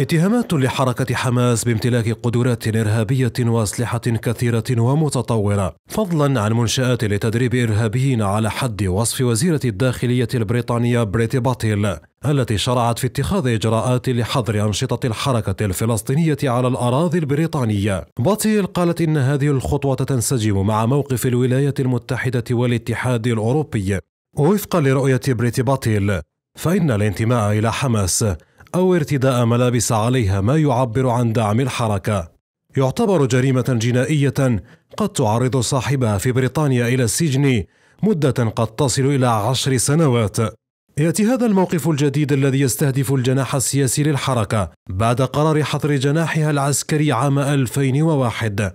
اتهامات لحركة حماس بامتلاك قدرات إرهابية وأسلحة كثيرة ومتطورة فضلا عن منشآت لتدريب إرهابيين على حد وصف وزيرة الداخلية البريطانية بريتي باتيل التي شرعت في اتخاذ إجراءات لحظر أنشطة الحركة الفلسطينية على الأراضي البريطانية باتيل قالت إن هذه الخطوة تنسجم مع موقف الولايات المتحدة والاتحاد الأوروبي وفقا لرؤية بريتي باتيل فإن الانتماء إلى حماس أو ارتداء ملابس عليها ما يعبر عن دعم الحركة يعتبر جريمة جنائية قد تعرض صاحبها في بريطانيا إلى السجن مدة قد تصل إلى عشر سنوات يأتي هذا الموقف الجديد الذي يستهدف الجناح السياسي للحركة بعد قرار حظر جناحها العسكري عام 2001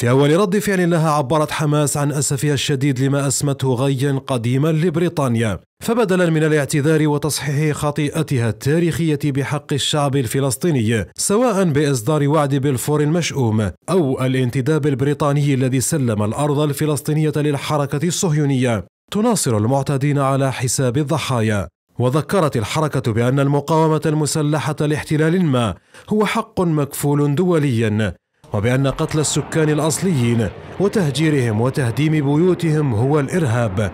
في أول رد فعل لها عبرت حماس عن أسفها الشديد لما أسمته غيا قديما لبريطانيا فبدلا من الاعتذار وتصحيح خطيئتها التاريخية بحق الشعب الفلسطيني سواء بإصدار وعد بالفور المشؤوم أو الانتداب البريطاني الذي سلم الأرض الفلسطينية للحركة الصهيونية تناصر المعتدين على حساب الضحايا وذكرت الحركة بأن المقاومة المسلحة لاحتلال ما هو حق مكفول دوليا وبأن قتل السكان الأصليين وتهجيرهم وتهديم بيوتهم هو الإرهاب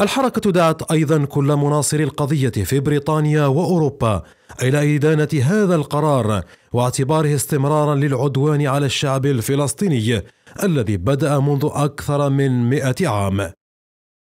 الحركة دعت أيضا كل مناصري القضية في بريطانيا وأوروبا إلى إدانة هذا القرار واعتباره استمرارا للعدوان على الشعب الفلسطيني الذي بدأ منذ أكثر من مئة عام